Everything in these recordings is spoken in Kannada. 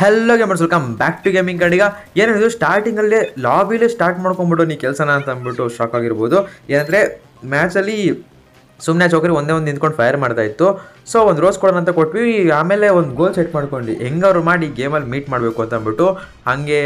hello gamers welcome back to gaming ಕಡೆಗ ಏನಿದು ಸ್ಟಾರ್ಟಿಂಗಲ್ಲೇ ಲಾಬಿಲೇ ಸ್ಟಾರ್ಟ್ ಮಾಡ್ಕೊಂಬಿಟ್ಟು ನೀ ಕೆಲಸನ ಅಂತ ಅಂದ್ಬಿಟ್ಟು ಶಾಕ್ ಆಗಿರ್ಬೋದು ಏನಂದರೆ ಮ್ಯಾಚಲ್ಲಿ ಸುಮ್ಮನೆ ಚೌಕರಿ ಒಂದೇ ಒಂದು ನಿಂತ್ಕೊಂಡು ಫೈರ್ ಮಾಡ್ತಾ ಇತ್ತು ಸೊ ಒಂದು ರೋಸ್ ಕೊಡೋಣ ಅಂತ ಕೊಟ್ವಿ ಆಮೇಲೆ ಒಂದು ಗೋಲ್ ಸೆಟ್ ಮಾಡ್ಕೊಂಡು ಹೆಂಗಾರು ಮಾಡಿ ಗೇಮಲ್ಲಿ ಮೀಟ್ ಮಾಡಬೇಕು ಅಂತ ಅಂದ್ಬಿಟ್ಟು ಹಾಗೆ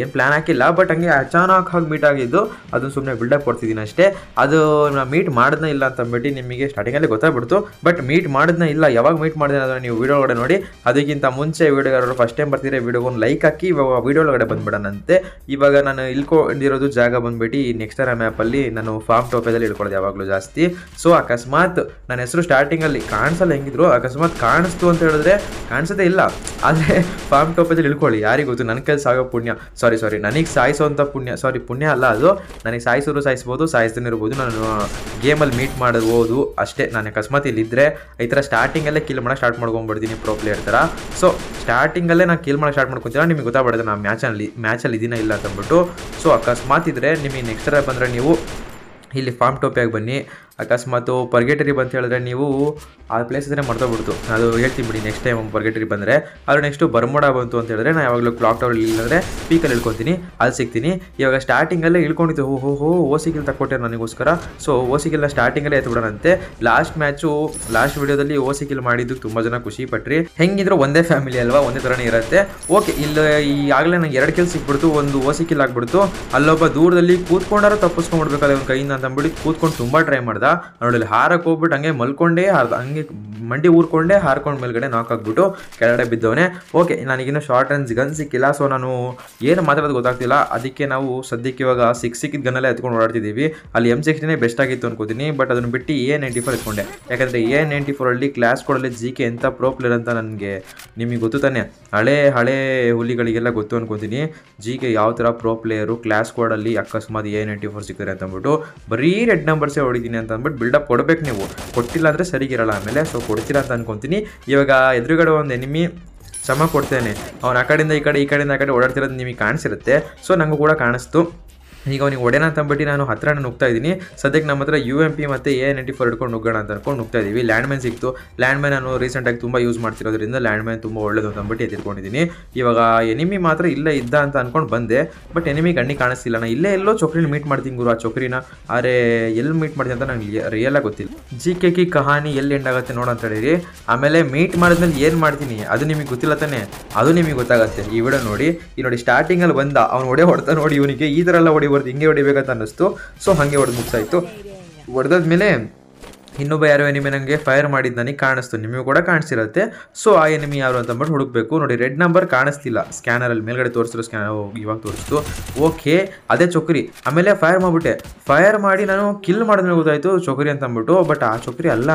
ಏನು ಪ್ಲ್ಯಾನ್ ಹಾಕಿಲ್ಲ ಬಟ್ ಹಂಗೆ ಅಚಾನಕ್ ಆಗಿ ಮೀಟ್ ಆಗಿದ್ದು ಅದು ಸುಮ್ಮನೆ ಬಿಲ್ಡಪ್ ಕೊಡ್ತಿದ್ದೀನಿ ಅಷ್ಟೇ ಅದು ನಾನು ಮೀಟ್ ಮಾಡಿದ್ನ ಇಲ್ಲ ಅಂತ ಅಂದ್ಬಿಟ್ಟು ನಿಮಗೆ ಸ್ಟಾರ್ಟಿಂಗಲ್ಲಿ ಗೊತ್ತಾಗ್ಬಿಡ್ತು ಬಟ್ ಮೀಟ್ ಮಾಡಿದ್ನ ಇಲ್ಲ ಯಾವಾಗ ಮೀಟ್ ಮಾಡಿದೆ ಅದನ್ನು ನೀವು ವೀಡಿಯೋ ಒಳಗಡೆ ನೋಡಿ ಅದಕ್ಕಿಂತ ಮುಂಚೆ ವೀಡಿಯೋಗಾರರು ಫಸ್ಟ್ ಟೈಮ್ ಬರ್ತಿದ್ರೆ ವೀಡಿಯೋಗೊಂದು ಲೈಕ್ ಹಾಕಿ ಇವಾಗ ವೀಡಿಯೋ ಒಳಗಡೆ ಬಂದ್ಬಿಡೋಣಂತೆ ಇವಾಗ ನಾನು ಇಳ್ಕೊಂಡಿರೋದು ಜಾಗ ಬಂದ್ಬಿಟ್ಟು ನೆಕ್ಸ್ಟ್ ಟೈಮ್ ಮ್ಯಾಪಲ್ಲಿ ನಾನು ಫಾರ್ಮ್ ಟೋಪೇದಲ್ಲಿ ಇಳ್ಕೊಳ್ಳೋದು ಯಾವಾಗಲೂ ಜಾಸ್ತಿ ಸೊ ಅಕಸ್ಮಾತ್ ನನ್ನ ಹೆಸರು ಸ್ಟಾರ್ಟಿಂಗಲ್ಲಿ ಕಾಣಿಸಲ್ಲ ಹೆಂಗಿದ್ರು ಅಕಸ್ಮಾತ್ ಕಾಣಿಸ್ತು ಅಂತ ಹೇಳಿದ್ರೆ ಕಾಣಿಸದೇ ಇಲ್ಲ ಆದರೆ ಫಾರ್ಮ್ ಟೋಪಲ್ಲಿ ಇಳ್ಕೊಳ್ಳಿ ಯಾರಿಗೂ ಗೊತ್ತು ನನ್ನ ಕೈಲಿ ಸಾಗೋ ಪುಣ್ಯ ಸಾರಿ ಸಾರಿ ನನಗೆ ಸಾಯಿಸುವಂಥ ಪುಣ್ಯ ಸಾರಿ ಪುಣ್ಯ ಅಲ್ಲ ಅದು ನನಗೆ ಸಾಯಿಸೋರು ಸಾಯಿಸ್ಬೋದು ಸಾಯಿಸ್ದೇ ಇರ್ಬೋದು ನಾನು ಗೇಮಲ್ಲಿ ಮೀಟ್ ಓದು ಅಷ್ಟೇ ನಾನು ಅಕಸ್ಮಾತ್ ಇಲ್ಲಿದ್ದರೆ ಈ ಥರ ಸ್ಟಾರ್ಟಿಂಗಲ್ಲೇ ಕಿಲ್ ಮಾಡೋಕೆ ಸ್ಟಾರ್ಟ್ ಮಾಡ್ಕೊಂಡ್ಬಿಡ್ತೀನಿ ಪ್ರೋ ಇರ್ತಾರ ಥರ ಸೊ ಸ್ಟಾರ್ಟಿಂಗಲ್ಲೇ ನಾನು ಕಿಲ್ ಮಾಡೋಕೆ ಸ್ಟಾರ್ಟ್ ಮಾಡ್ಕೊತೀರ ನಿಮಗೆ ಗೊತ್ತಾಗ್ಬಿಡುತ್ತೆ ನಾನು ಮ್ಯಾಚಲ್ಲಿ ಮ್ಯಾಚಲ್ಲಿ ಇದೀನ ಇಲ್ಲ ಅಂತಂದ್ಬಿಟ್ಟು ಸೊ ಅಕಸ್ಮಾತ್ ಇದ್ರೆ ನಿಮಗೆ ನೆಕ್ಸ್ಟ್ ಟೈಮ್ ಬಂದರೆ ನೀವು ಇಲ್ಲಿ ಫಾರ್ಮ್ ಟೋಪಿಯಾಗಿ ಬನ್ನಿ ಅಕಸ್ಮಾತ್ ಪರ್ಗೆಟರಿ ಬಂತ ಹೇಳಿದ್ರೆ ನೀವು ಆ ಪ್ಲೇಸ್ ಇದ್ರೆ ಮರ್ತೋಗ್ಬಿಡ್ತು ಅದು ಹೇಳ್ತೀನಿ ಬಿಡಿ ನೆಕ್ಸ್ಟ್ ಟೈಮ್ ಪರ್ಗೆಟರಿ ಬಂದರೆ ಅದು ನೆಕ್ಸ್ಟು ಬರ್ಮೋಡ ಬಂತು ಅಂತ ಹೇಳಿದ್ರೆ ನಾನು ಯಾವಾಗಲೂ ಕ್ಲಾಕ್ ಟವರ್ ಇಲ್ಲಂದ್ರೆ ಪೀಕಲ್ಲಿ ಇಳ್ಕೊತೀನಿ ಅಲ್ಲಿ ಸಿಗ್ತೀನಿ ಇವಾಗ ಸ್ಟಾರ್ಟಿಂಗಲ್ಲೇ ಇಳ್ಕೊಂಡಿದ್ದು ಹೋ ಹೋ ಹೋ ಸಿಗಿಲ್ ತಕ್ಕೊಟ್ಟೆ ನನಗೋಸ್ಕರ ಸೊ ಓಸಿಗಿಲ್ನ ಸ್ಟಾರ್ಟಿಂಗಲ್ಲೇ ಎತ್ಬಿಡೋಣಂತೆ ಲಾಸ್ಟ್ ಮ್ಯಾಚು ಲಾಸ್ಟ್ ವಿಡಿಯೋದಲ್ಲಿ ಕಿಲ್ ಮಾಡಿದ್ದಕ್ಕೆ ತುಂಬ ಜನ ಖುಷಿ ಪಟ್ರಿ ಹೆಂಗಿದ್ರು ಒಂದೇ ಫ್ಯಾಮಿಲಿ ಅಲ್ವಾ ಒಂದೇ ಥರನೇ ಇರುತ್ತೆ ಓಕೆ ಇಲ್ಲಿ ಈಗಾಗಲೇ ನಂಗೆ ಎರಡು ಕಿಲ್ ಸಿಕ್ಬಿಡ್ತು ಒಂದು ಓಸಿ ಕಿಲ್ ಆಗ್ಬಿಡ್ತು ಅಲ್ಲೊಬ್ಬ ದೂರದಲ್ಲಿ ಕೂತ್ಕೊಂಡಾರು ತಪ್ಪಿಸ್ಕೊಂಡ್ಬಿಡ್ಬೇಕಲ್ಲ ಅವ್ನ ಕೈಯಿಂದ ಅಂತಂದ್ಬಿಟ್ಟು ಕೂತ್ಕೊಂಡು ತುಂಬ ಟ್ರೈ ಮಾಡ್ದೆ ನೋಡಿ ಹಾರಕ್ಕೆ ಹೋಗ್ಬಿಟ್ಟು ಹಂಗೆ ಮಲ್ಕೊಂಡೇ ಹಂಗೆ ಮಂಡಿ ಊರ್ಕೊಂಡೆ ಹಾರ್ಕೊಂಡು ಮೇಲ್ಗಡೆ ನಾಕ್ ಆಗ್ಬಿಟ್ಟು ಕೆಳಗಡೆ ಬಿದ್ದವನೇ ಓಕೆ ನನಗಿನ್ನೂ ಶಾರ್ಟ್ ರೇಂಜ್ ಗನ್ ಸಿಕ್ಕಿಲ್ಲ ಸೊ ನಾನು ಏನು ಮಾತಾಡೋದು ಗೊತ್ತಾಗ್ತಿಲ್ಲ ಅದಕ್ಕೆ ನಾವು ಸದ್ಯಕ್ಕೆ ಇವಾಗ ಸಿಕ್ಸ್ ಸಿಕ್ಕಿದ ಗನ್ನಲ್ಲೇ ಎತ್ಕೊಂಡು ಓಡಾಡ್ತಿದ್ದೀವಿ ಅಲ್ಲಿ ಎಮ್ ಸಿಕ್ಸ್ಟಿನೇ ಬೆಸ್ಟ್ ಆಗಿತ್ತು ಅನ್ಕೋತೀನಿ ಬಟ್ ಅದನ್ನು ಬಿಟ್ಟು ಎ ನೈಂಟಿ ಫೋರ್ ಎತ್ಕೊಂಡೆ ಯಾಕಂದರೆ ಎ ನೈಂಟಿ ಫೋರಲ್ಲಿ ಕ್ಲಾಸ್ ಕೊಡಲಿ ಜಿ ಕೆ ಎಂಥ ಪ್ರೋ ಪ್ಲೇಯರ್ ಅಂತ ನನಗೆ ನಿಮಗೆ ಗೊತ್ತು ತಾನೆ ಹಳೆ ಹಳೆ ಹುಲಿಗಳಿಗೆಲ್ಲ ಗೊತ್ತು ಅನ್ಕೋತೀನಿ ಜಿ ಕೆ ಯಾವ ಥರ ಪ್ರೋ ಪ್ಲೇಯರು ಕ್ಲಾಸ್ ಕೊಡಲ್ಲಿ ಅಕಸ್ಮಾತ್ ಎ ನೈಂಟಿ ಫೋರ್ ಸಿಗ್ತಾರೆ ಅಂತ ಬರೀ ರೆಡ್ ನಂಬರ್ಸೇ ಹೊಡಿದೀನಿ ಅಂತ ಅಂದ್ಬಿಟ್ಟು ಬಿಲ್ಡಪ್ ಕೊಡಬೇಕು ನೀವು ಕೊಟ್ಟಿಲ್ಲ ಅಂದರೆ ಸರಿಗಿರಲ್ಲ ಆಮೇಲೆ ಸೊ ಕೊಡ್ತೀರಾ ಅಂತ ಅನ್ಕೊಂತೀನಿ ಇವಾಗ ಎದುರುಗಡೆ ಒಂದು ಎನಿಮಿ ಶ್ರಮ ಕೊಡ್ತೇನೆ ಅವ್ನು ಆ ಕಡೆಯಿಂದ ಈ ಕಡೆ ಈ ಕಡೆಯಿಂದ ಆ ಕಡೆ ಓಡಾಡ್ತಿರೋದು ನಿಮಗೆ ಕಾಣಿಸಿರುತ್ತೆ ಸೊ ನನಗೂ ಕೂಡ ಕಾಣಿಸ್ತು ಈಗ ಅವನಿಗೆ ಒಡೆನ ತಂಬಿಟ್ಟು ನಾನು ಹತ್ರ ನುಗ್ತಾ ಇದ್ದೀನಿ ಸದ್ಯಕ್ಕೆ ನಮ್ಮ ಹತ್ರ ಯು ಎಂ ಪಿ ಮತ್ತು ಎ ನೈಂಟಿ ಫೋರ್ ಹಿಡ್ಕೊಂಡು ನುಗ್ಗೋಣ ಅಂತ ಅನ್ಕೊಂಡು ನುಗ್ತಾ ಇದ್ದೀವಿ ಲ್ಯಾಂಡ್ ಮೈನ್ ಸಿಕ್ತು ಲ್ಯಾಂಡ್ ಮೈನ್ ನಾನು ರೀಸೆಂಟಾಗಿ ತುಂಬ ಯೂಸ್ ಮಾಡ್ತಿರೋದ್ರಿಂದ ಲ್ಯಾಂಡ್ ಮೈನ್ ತುಂಬ ಒಳ್ಳೇದು ಅಂತ ಅಂದ್ಬಿಟ್ಟು ಇವಾಗ ಎನಿಮಿ ಮಾತ್ರ ಇಲ್ಲೇ ಇದ್ದ ಅಂತ ಅಂದ್ಕೊಂಡು ಬಂದೆ ಬಟ್ ಎನಿಮಿ ಕಣ್ಣಿ ಕಾಣಿಸ್ತಿಲ್ಲ ನಾನು ಇಲ್ಲೇ ಎಲ್ಲೋ ಚೊಕ್ರಿನ ಮೀಟ್ ಮಾಡ್ತೀನಿ ಗುರು ಆ ಚೊಕ್ರಿನ ಆದರೆ ಎಲ್ಲಿ ಮೀಟ್ ಮಾಡ್ತೀನಿ ಅಂತ ನನಗೆ ರಿಯಲಾಗಿ ಗೊತ್ತಿಲ್ಲ ಜಿ ಕೆ ಕಿ ಕಹಾನಿ ಎಲ್ಲಿ ಎಂಡ್ ಆಗುತ್ತೆ ಅಂತ ಹೇಳಿ ಆಮೇಲೆ ಮೀಟ್ ಮಾಡಿದ್ಮೇಲೆ ಏನು ಮಾಡ್ತೀನಿ ಅದು ನಿಮಗೆ ಗೊತ್ತಿಲ್ಲ ತಾನೇ ಅದು ನಿಮಗೆ ಗೊತ್ತಾಗುತ್ತೆ ಈ ವಿಡಿಯೋ ನೋಡಿ ಈ ನೋಡಿ ಸ್ಟಾರ್ಟಿಂಗಲ್ಲಿ ಬಂದ ಅವ್ನು ಒಡೆ ಹೊಡ್ತಾ ನೋಡಿ ಇವನಿಗೆ ಈ ಥರ ಎಲ್ಲ ಹೊಡಿ ಹೊಡೆದು ಹಿಂಗೆ ಹೊಡಿಬೇಕಂತ ಅನ್ನಿಸ್ತು ಸೊ ಹಂಗೆ ಹೊಡೆದು ಮುಗಿಸಾಯಿತು ಹೊಡೆದಾದ್ಮೇಲೆ ಇನ್ನೊಬ್ಬ ಯಾರೋ ಎನಿಮಿ ನನಗೆ ಫೈರ್ ಮಾಡಿದ್ದಾನೆ ನನಗೆ ಕಾಣಿಸ್ತು ನಿಮಗೂ ಕೂಡ ಕಾಣಿಸಿರುತ್ತೆ ಸೊ ಆ ಎನಿಮಿ ಯಾರು ಅಂತ ಅಂದ್ಬಿಟ್ಟು ಹುಡುಕ್ಬೇಕು ನೋಡಿ ರೆಡ್ ನಂಬರ್ ಕಾಣಿಸ್ತಿಲ್ಲ ಸ್ಕ್ಯಾನರಲ್ಲಿ ಮೇಲ್ಗಡೆ ತೋರಿಸಿರೋ ಸ್ಕ್ಯಾನರ್ ಇವಾಗ ತೋರಿಸ್ತು ಓಕೆ ಅದೇ ಚೊಕ್ರಿ ಆಮೇಲೆ ಫೈರ್ ಮಾಡಿಬಿಟ್ಟೆ ಫೈರ್ ಮಾಡಿ ನಾನು ಕಿಲ್ ಮಾಡಿದ್ಮೇಲೆ ಗೊತ್ತಾಯಿತು ಚೊಕ್ರಿ ಅಂತ ಅಂದ್ಬಿಟ್ಟು ಬಟ್ ಆ ಚೊಕ್ರಿ ಅಲ್ಲ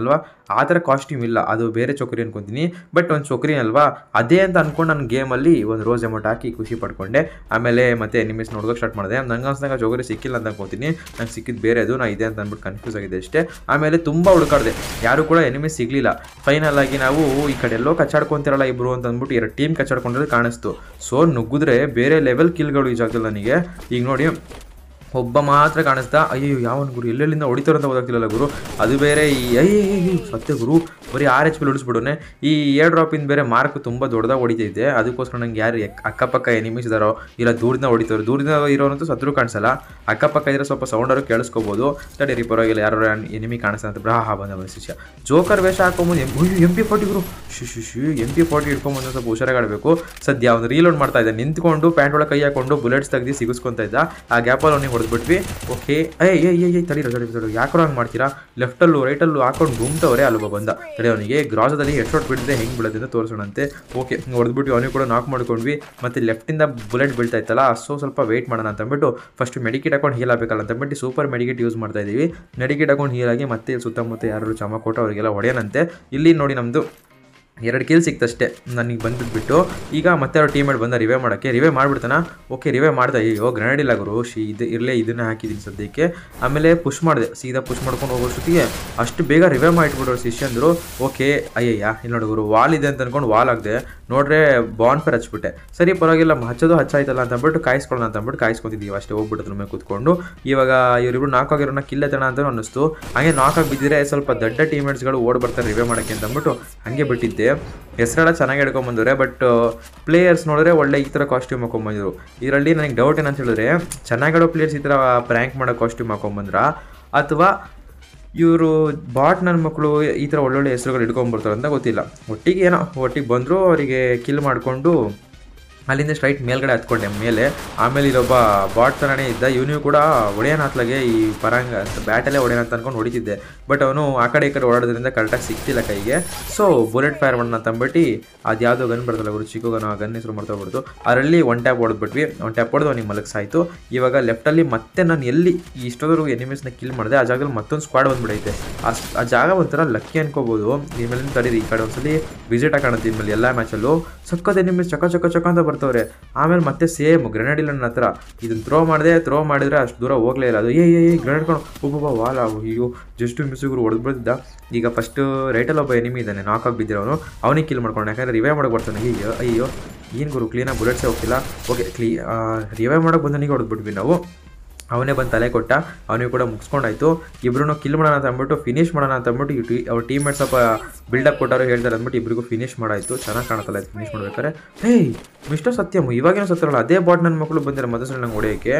ಅಲ್ವಾ ಆ ಥರ ಕಾಸ್ಟ್ಯೂಮ್ ಇಲ್ಲ ಅದು ಬೇರೆ ಚೊಕ್ರಿ ಅನ್ಕೊತೀನಿ ಬಟ್ ಒಂದು ಚೊಕ್ರಿ ಅಲ್ವಾ ಅದೇ ಅಂತ ಅನ್ಕೊಂಡು ನಾನು ಗೇಮಲ್ಲಿ ಒಂದು ರೋಸ್ ಅಮೌಂಟ್ ಹಾಕಿ ಖುಷಿ ಪಡ್ಕೊಂಡೆ ಆಮೇಲೆ ಮತ್ತೆ ಎನಿಮಿಸ್ ನೋಡೋದಕ್ಕೆ ಸ್ಟಾರ್ಟ್ ಮಾಡಿದೆ ನಂಗೆ ಅನ್ಸಿದಾಗ ಚೊಕರಿ ಸಿಕ್ಕಿಲ್ಲ ಅಂತ ಅನ್ಕೊತೀನಿ ನಂಗೆ ಸಿಕ್ಕಿದ್ದು ಅದು ನಾ ಇದೆ ಅಂತ ಅಂದ್ಬಿಟ್ಟು ಕನ್ಫ್ಯೂಸ್ ಆಗಿದೆ ಅಷ್ಟೇ ಆಮೇಲೆ ಮೇಲೆ ತುಂಬ ಹುಡುಕಾಡಿದೆ ಯಾರು ಕೂಡ ಎನಿಮಿ ಸಿಗ್ಲಿಲ್ಲ ಫೈನಲ್ ಆಗಿ ನಾವು ಈ ಕಡೆ ಎಲ್ಲೋ ಕಚ್ಚಾಡ್ಕೊಂತಿರಲ್ಲ ಇಬ್ರು ಅಂತ ಅಂದ್ಬಿಟ್ಟು ಎರಡು ಟೀಮ್ ಕಚ್ಚಾಡ್ಕೊಂಡ್ರೆ ಕಾಣಿಸ್ತು ಸೊ ನುಗ್ಗಿದ್ರೆ ಬೇರೆ ಲೆವೆಲ್ ಕಿಲ್ಗಳು ಈ ನನಗೆ ಈಗ ನೋಡಿ ಒಬ್ಬ ಮಾತ್ರ ಕಾಣಿಸ್ತಾ ಅಯ್ಯೋ ಯಾವನ್ ಗುರು ಎಲ್ಲೆಲ್ಲಿಂದ ಹೊಡಿತಾರೋ ಅಂತ ಗೊತ್ತಾಗ್ತಿಲ್ಲ ಗುರು ಅದು ಬೇರೆ ಈ ಅಯ್ಯೋ ಸತ್ಯ ಗುರು ಬರೀ ಆರ್ ಎಚ್ ಪಿ ಉಳಿಸ್ಬಿಡೋನೆ ಈ ಏರ್ ಡ್ರಾಪಿಂದ ಬೇರೆ ಮಾರ್ಕ್ ತುಂಬ ದೊಡ್ಡದಾಗ ಹೊಡಿತೈತೆ ಅದಕ್ಕೋಸ್ಕರ ನಂಗೆ ಯಾರು ಅಕ್ಕಪಕ್ಕ ಎನಿಮಿಸ್ ಇದಾರೋ ಇಲ್ಲ ದೂರದಿಂದ ಹೊಡಿತಾರೋ ದೂರದಿಂದ ಇರೋರಂತೂ ಸತ್ರು ಕಾಣಿಸಲ್ಲ ಅಕ್ಕಪಕ್ಕ ಇದ್ರೆ ಸ್ವಲ್ಪ ಸೌಂಡರು ಕೇಳಿಸ್ಕೋಬೋದು ಸರಿ ರೀ ಪರವಾಗಿಲ್ಲ ಯಾರೋ ಎನಿಮಿ ಕಾಣಿಸ್ತಾ ಅಂತ ಬ್ರಹ ಬಂದ ಶಿಷ್ಯ ಜೋಕರ್ ವೇಷ ಹಾಕೊಂಬಂದು ಎಂ ಪಿ ಫೋರ್ಟಿ ಗುರು ಶು ಶು ಶು ಎಂ ಪಿ ಫೋರ್ಟಿ ಇಟ್ಕೊಂಬಂದು ಸ್ವಲ್ಪ ಹುಷಾರಾಗಬೇಕು ಸದ್ಯ ಅವ್ನು ರೀಲೋಡ್ ಮಾಡ್ತಾ ಇದ್ದ ನಿಂತ್ಕೊಂಡು ಪ್ಯಾಂಟ್ ಒಳಗೆ ಕೈ ಹಾಕೊಂಡು ಬುಲೆಟ್ಸ್ ತೆಗ್ದು ಸಿಗಿಸ್ಕೊಂತ ಇದ್ದ ಆ ಗ್ಯಾಪಲ್ಲಿ ಅವನಿಗೆ ಹೊಡೆದ್ಬಿಟ್ವಿ ಓಕೆ ಏ ಏ ಏ ತಡೀರೋ ತಡೀರಿ ಯಾಕೋ ಹಂಗೆ ಮಾಡ್ತೀರಾ ಲೆಫ್ಟಲ್ಲೂ ರೈಟಲ್ಲೂ ಹಾಕೊಂಡು ಗುಮ್ತವ್ರೆ ಅಲ್ವ ಬಂದ ಕಡೆ ಅವನಿಗೆ ಗ್ರಾಸದಲ್ಲಿ ಎಷ್ಟು ಹೊಟ್ಟು ಬಿಡಿದ್ರೆ ಹೆಂಗೆ ಬಿಡೋದಿಂದ ತೋರಿಸೋಣಂತೆ ಓಕೆ ಹಿಂಗೆ ಹೊಡೆದ್ಬಿಟ್ಟು ಅವನಿಗೆ ಕೂಡ ನಾಕ್ ಮಾಡ್ಕೊಂಡ್ವಿ ಮತ್ತು ಲೆಫ್ಟಿಂದ ಬುಲೆಟ್ ಬೀಳ್ತಾ ಇತ್ತಲ್ಲ ಸೊ ಸ್ವಲ್ಪ ವೆಯ್ಟ್ ಮಾಡೋಣ ಅಂತ ಅಂದ್ಬಿಟ್ಟು ಫಸ್ಟ್ ಮೆಡಿಕೇಟ್ ಹಾಕೊಂಡು ಹೀಲ್ ಆಗಬೇಕಲ್ಲ ಅಂತಂದ್ಬಿಟ್ಟು ಸೂಪರ್ ಮೆಡಿಕೇಟ್ ಯೂಸ್ ಮಾಡ್ತಾ ಇದ್ದೀವಿ ಮೆಡಿಕೇಟ್ ಹಾಕೊಂಡು ಹೀಲಾಗಿ ಮತ್ತೆ ಸುತ್ತಮುತ್ತ ಯಾರು ಚಮ ಕೊಟ್ಟು ಅವರಿಗೆಲ್ಲ ಹೊಡೆಯೋಣಂತೆ ಇಲ್ಲಿ ನೋಡಿ ನಮ್ಮದು ಎರಡು ಕಿಲ್ ಸಿಕ್ತಷ್ಟೇ ನನಗೆ ಬಂದ್ಬಿಟ್ಟು ಈಗ ಮತ್ತೆ ಅವ್ರ ಮೇಟ್ ಬಂದ ರಿವೇ ಮಾಡೋಕ್ಕೆ ರಿವೇ ಮಾಡಿಬಿಡ್ತಾನ ಓಕೆ ರಿವೇ ಮಾಡಿದೆ ಅಯ್ಯೋ ಗ್ರನೇಡ್ ಇಲ್ಲ ಗುರು ಶಿ ಇದು ಇರಲೇ ಇದನ್ನು ಹಾಕಿದ್ದೀನಿ ಸದ್ಯಕ್ಕೆ ಆಮೇಲೆ ಪುಷ್ ಮಾಡಿದೆ ಸೀದಾ ಪುಷ್ ಮಾಡ್ಕೊಂಡು ಹೋಗೋಷ್ಟೊತ್ತಿಗೆ ಅಷ್ಟು ಬೇಗ ರಿವೇ ಮಾಡಿಟ್ಬಿಡೋ ಶಿಷ್ಯಂದರು ಓಕೆ ಅಯ್ಯಯ್ಯ ಇಲ್ಲಿ ನೋಡಿ ಗುರು ವಾಲ್ ಇದೆ ಅಂತ ಅಂದ್ಕೊಂಡು ವಾಲ್ ಆಗಿದೆ ನೋಡ್ರೆ ಬಾನ್ ಪೇರ್ ಹಚ್ಬಿಟ್ಟೆ ಸರಿ ಪರವಾಗಿಲ್ಲ ಹಚ್ಚೋದು ಹಚ್ಚಾಯ್ತಲ್ಲ ಅಂತ ಕಾಯಿಸ್ಕೊಳ್ಳೋಣ ಅಂತ ಅಂದ್ಬಿಟ್ಟು ಕಾಯಿಸ್ಕೊತಿದ್ದೀವಿ ಅಷ್ಟೇ ಹೋಗ್ಬಿಟ್ಟು ಮೇಲೆ ಕೂತ್ಕೊಂಡು ಇವಾಗ ಇವರಿಬ್ರು ನಾಲ್ಕು ಆಗಿರೋನ ತಣ ಅಂತ ಅನ್ನಿಸ್ತು ಹಾಗೆ ನಾಲ್ಕಾಗಿ ಬಿದ್ದಿದ್ರೆ ಸ್ವಲ್ಪ ದೊಡ್ಡ ಟೀಮೇಟ್ಸ್ಗಳು ಓಡ್ ಬರ್ತಾರೆ ರಿವೇ ಮಾಡೋಕ್ಕೆ ಅಂತ ಅಂದ್ಬಿಟ್ಟು ಹಾಗೆ ಬಿಟ್ಟಿದ್ದೆ ಹೆಸ್ರೆಲ್ಲ ಹೆಸರೆಲ್ಲ ಚೆನ್ನಾಗಿ ಹೇಳ್ಕೊಂಬಂದಿದ್ರೆ ಬಟ್ ಪ್ಲೇಯರ್ಸ್ ನೋಡಿದ್ರೆ ಒಳ್ಳೆ ಈ ಥರ ಕಾಸ್ಟ್ಯೂಮ್ ಹಾಕೊಂಬಂದಿದ್ರು ಇದರಲ್ಲಿ ನನಗೆ ಡೌಟ್ ಏನಂತ ಹೇಳಿದ್ರೆ ಚೆನ್ನಾಗಿರೋ ಪ್ಲೇಯರ್ಸ್ ಈ ಥರ ಪ್ರ್ಯಾಂಕ್ ಮಾಡೋ ಕಾಸ್ಟ್ಯೂಮ್ ಹಾಕೊಂಬಂದ್ರ ಅಥವಾ ಇವರು ಬಾಟ್ ನನ್ನ ಮಕ್ಕಳು ಈ ಥರ ಒಳ್ಳೊಳ್ಳೆ ಹೆಸರುಗಳು ಇಟ್ಕೊಂಡ್ಬರ್ತಾರೆ ಅಂತ ಗೊತ್ತಿಲ್ಲ ಒಟ್ಟಿಗೆ ಏನೋ ಒಟ್ಟಿಗೆ ಬಂದರೂ ಅವರಿಗೆ ಕಿಲ್ ಮಾಡಿಕೊಂಡು ಅಲ್ಲಿಂದ ಸ್ಟ್ರೈಟ್ ಮೇಲ್ಗಡೆ ಹತ್ಕೊಂಡೆ ಮೇಲೆ ಆಮೇಲೆ ಇಲ್ಲೊಬ್ಬ ಬಾಟ್ ಥರನೇ ಇದ್ದ ಇವನು ಕೂಡ ಒಡೆಯನ ಹತ್ಲಾಗೆ ಈ ಪರಂಗ ಬ್ಯಾಟಲ್ಲೇ ಒಡೆಯನ ಅಂತ ಅಂದ್ಕೊಂಡು ಹೊಡಿತಿದ್ದೆ ಬಟ್ ಅವನು ಆ ಕಡೆ ಈ ಕಡೆ ಓಡಾಡೋದ್ರಿಂದ ಕರೆಕ್ಟಾಗಿ ಸಿಕ್ತಿಲ್ಲ ಕೈಗೆ ಸೊ ಬುಲೆಟ್ ಫೈರ್ ಮಾಡೋಣ ತಂಬಿಟ್ಟು ಅದು ಯಾವುದೋ ಗನ್ ಬರ್ತಲ್ಲ ಗುರು ಚಿಕ್ಕ ಗನ್ ಆ ಗನ್ ಹೆಸರು ಮಾಡ್ತಾ ಅದರಲ್ಲಿ ಒನ್ ಟ್ಯಾಪ್ ಹೊಡೆದ್ಬಿಟ್ವಿ ಒನ್ ಟ್ಯಾಪ್ ಹೊಡೆದು ಅವನಿಗೆ ಮಲಗಿಸಾಯ್ತು ಇವಾಗ ಲೆಫ್ಟಲ್ಲಿ ಮತ್ತೆ ನಾನು ಎಲ್ಲಿ ಇಷ್ಟೊದವರೆಗೂ ಎನಿಮಿಸ್ನ ಕಿಲ್ ಮಾಡಿದೆ ಆ ಜಾಗದಲ್ಲಿ ಮತ್ತೊಂದು ಸ್ಕ್ವಾಡ್ ಬಂದುಬಿಡೈತೆ ಆ ಜಾಗ ಒಂಥರ ಲಕ್ಕಿ ಅನ್ಕೋಬೋದು ಈ ತಡೀರಿ ಈ ಕಡೆ ಒಂದ್ಸಲಿ ವಿಸಿಟ್ ಕಾಣುತ್ತೆ ನಿಮ್ಮಲ್ಲಿ ಎಲ್ಲ ಮ್ಯಾಚಲ್ಲೂ ಸಕ್ಕದ ಎನಿಮಿಸ್ ಚಕ ಚಕ ಚಕ ಅಂತ ಬರ್ತವ್ರೆ ಆಮೇಲೆ ಮತ್ತೆ ಸೇಮ್ ಗ್ರೆನೇಡ್ ಇಲ್ಲ ನನ್ನ ಹತ್ರ ಇದನ್ನ ಥ್ರೋ ಮಾಡಿದೆ ಥ್ರೋ ಮಾಡಿದ್ರೆ ಅಷ್ಟು ದೂರ ಹೋಗಲೇ ಇಲ್ಲ ಅದು ಏ ಏ ಗ್ರೆನೇಡ್ ಒಬ್ಬ ಒಬ್ಬೊಬ್ಬ ಆಗು ಅಯ್ಯೋ ಜಸ್ಟ್ ಮಿಸ್ಸಿಗರು ಹೊಡೆದು ಬಿಡ್ತಿದ್ದ ಈಗ ಫಸ್ಟ್ ರೈಟಲ್ಲಿ ಒಬ್ಬ ಎನಿಮಿ ಇದ್ದಾನೆ ಆಗಿ ಬಿದ್ದಿರೋನು ಅವನಿಗೆ ಕಿಲ್ ಮಾಡ್ಕೊಂಡು ಯಾಕಂದ್ರೆ ರಿವೈವ್ ಮಾಡಕ್ಕೆ ಬರ್ತಾನೆ ಅಯ್ಯೋ ಅಯ್ಯೋ ಏನು ಗುರು ಕ್ಲೀನಾಗಿ ಬುಲೆಟ್ಸೇ ಹೋಗ್ತಿಲ್ಲ ಓಕೆ ಕ್ಲೀ ರಿವೈವ್ ಮಾಡೋಕ್ಕೆ ಬಂದನಿಗೆ ಹೊಡೆದ್ಬಿಟ್ವಿ ನಾವು ಅವನೇ ಬಂದು ತಲೆ ಕೊಟ್ಟ ಅವನಿಗೆ ಕೂಡ ಮುಗಿಸ್ಕೊಂಡಾಯ್ತು ಇಬ್ಬರೂ ಕಿಲ್ ಮಾಡೋಣ ಅಂತ ಅಂದ್ಬಿಟ್ಟು ಫಿನಿಶ್ ಮಾಡೋಣ ಅಂತ ಅಂದ್ಬಿಟ್ಟು ಟೀ ಅವ್ರ ಟೀಮೇಟ್ ಸ್ವಲ್ಪ ಬಿಲ್ಡಪ್ ಕೊಟ್ಟಾರು ಹೇಳ್ತಾರೆ ಅಂದ್ಬಿಟ್ಟು ಇಬ್ಬರಿಗೂ ಫಿನಿಶ್ ಮಾಡಾಯಿತು ಚೆನ್ನಾಗಿ ಕಾಣುತ್ತಲ್ಲ ಫಿನಿಶ್ ಮಾಡ್ಬೇಕಾದ್ರೆ ಹೇ ಮಿಸ್ಟರ್ ಸತ್ಯಮ್ ಇವಾಗೇನು ಸತ್ತರಲ್ಲ ಅದೇ ಬಾಟ್ ನನ್ನ ಮಕ್ಕಳು ಬಂದಿರೋ ಮದಸರಿ ನಂಗೆ ಹೊಡೆಯೋಕ್ಕೆ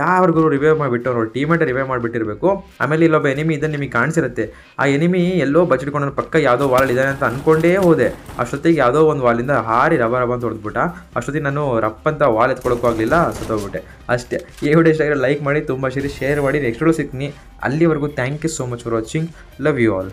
ಯಾರಿಗೂ ರಿವೈವ್ ಮಾಡಿಬಿಟ್ಟು ಅವ್ರು ಟೀಮೇಟ್ ರಿವೈವ್ ಮಾಡಿಬಿಟ್ಟಿರಬೇಕು ಆಮೇಲೆ ಇಲ್ಲೊಬ್ಬ ಎನಿಮಿ ಇದನ್ನು ನಿಮಗೆ ಕಾಣಿಸಿರುತ್ತೆ ಆ ಎನಿಮಿ ಎಲ್ಲೋ ಬಚ್ಚಿಟ್ಕೊಂಡು ಪಕ್ಕ ಯಾವುದೋ ವಾಲ್ ಇದೆ ಅಂತ ಅಂದ್ಕೊಂಡೇ ಹೋದೆ ಅಷ್ಟೊತ್ತಿಗೆ ಯಾವುದೋ ಒಂದು ವಾಲಿಂದ ಹಾರಿ ರಬ ರಬ ಅಂತ ಹೊಡೆದ್ಬಿಟ್ಟ ಅಷ್ಟೊತ್ತಿಗೆ ನಾನು ರಪ್ಪಂತ ವಾಲ್ ಎತ್ಕೊಳಕ್ಕೂ ಆಗಲಿಲ್ಲ ಸತ್ತೋಗ್ಬಿಟ್ಟೆ ಅಷ್ಟೇ ಈ ವಿಡಿಯೋ ಇಷ್ಟ ಲೈಕ್ ಮಾಡಿ ಮಾಡಿ ತುಂಬ ಶೇರ್ ಶೇರ್ ಮಾಡಿ ನೆಕ್ಸ್ಟ್ ಸಿಗ್ತೀನಿ ಅಲ್ಲಿವರೆಗೂ thank you so much for watching love you all